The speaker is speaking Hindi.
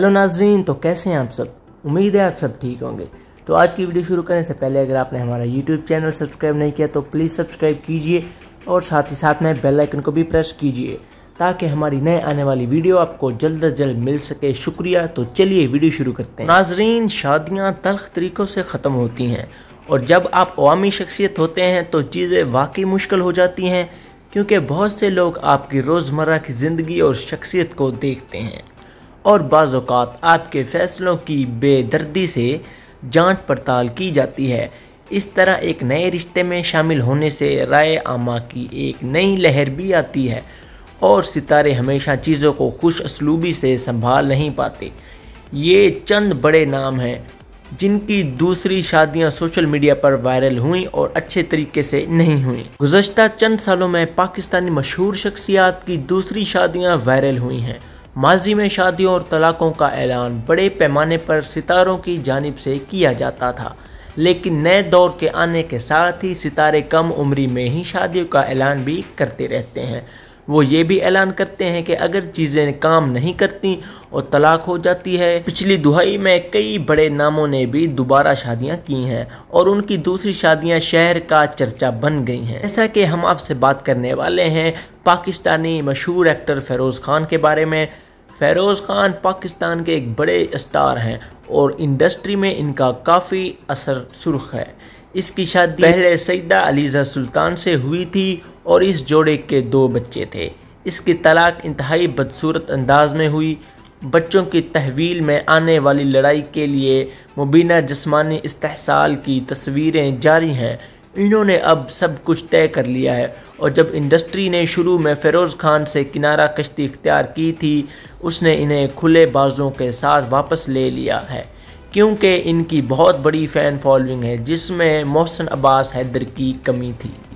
हेलो नाजरीन तो कैसे हैं आप सब उम्मीद है आप सब ठीक होंगे तो आज की वीडियो शुरू करने से पहले अगर आपने हमारा यूट्यूब चैनल सब्सक्राइब नहीं किया तो प्लीज़ सब्सक्राइब कीजिए और साथ ही साथ में बेल आइकन को भी प्रेस कीजिए ताकि हमारी नए आने वाली वीडियो आपको जल्द अज जल्द मिल सके शुक्रिया तो चलिए वीडियो शुरू करते हैं नाजरीन शादियाँ तलख तरीक़ों से ख़त्म होती हैं और जब आप अवामी शख्सियत होते हैं तो चीज़ें वाकई मुश्किल हो जाती हैं क्योंकि बहुत से लोग आपकी रोज़मर्रा की ज़िंदगी और शख्सियत को देखते हैं और बाज़ात आपके फ़ैसलों की बेदर्दी से जांच पड़ताल की जाती है इस तरह एक नए रिश्ते में शामिल होने से राय आमा की एक नई लहर भी आती है और सितारे हमेशा चीज़ों को खुश असलूबी से संभाल नहीं पाते ये चंद बड़े नाम हैं जिनकी दूसरी शादियां सोशल मीडिया पर वायरल हुई और अच्छे तरीके से नहीं हुई गुजशत चंद सालों में पाकिस्तानी मशहूर शख्सियात की दूसरी शादियां वायरल हुई हैं माजी में शादियों और तलाक़ों का ऐलान बड़े पैमाने पर सितारों की जानब से किया जाता था लेकिन नए दौर के आने के साथ ही सितारे कम उम्री में ही शादियों का ऐलान भी करते रहते हैं वो ये भी ऐलान करते हैं कि अगर चीज़ें काम नहीं करती और तलाक हो जाती है पिछली दुहाई में कई बड़े नामों ने भी दोबारा शादियां की हैं और उनकी दूसरी शादियां शहर का चर्चा बन गई हैं जैसा कि हम आपसे बात करने वाले हैं पाकिस्तानी मशहूर एक्टर फ़ेरोज़ खान के बारे में फेरोज खान पाकिस्तान के एक बड़े स्टार हैं और इंडस्ट्री में इनका काफ़ी असर सुर्ख है इसकी शादी पहले सईदा अलीज़ा सुल्तान से हुई थी और इस जोड़े के दो बच्चे थे इसकी तलाक इंतहाई बदसूरत अंदाज में हुई बच्चों की तहवील में आने वाली लड़ाई के लिए मुबीना जस्मानी इस्तेसाल की तस्वीरें जारी हैं इन्होंने अब सब कुछ तय कर लिया है और जब इंडस्ट्री ने शुरू में फ़िरोज़ खान से किनारा कश्ती इख्तियार की थी उसने इन्हें खुले बाजों के साथ वापस ले लिया है क्योंकि इनकी बहुत बड़ी फ़ैन फॉलोइंग है जिसमें मोहसन अब्बास हैदर की कमी थी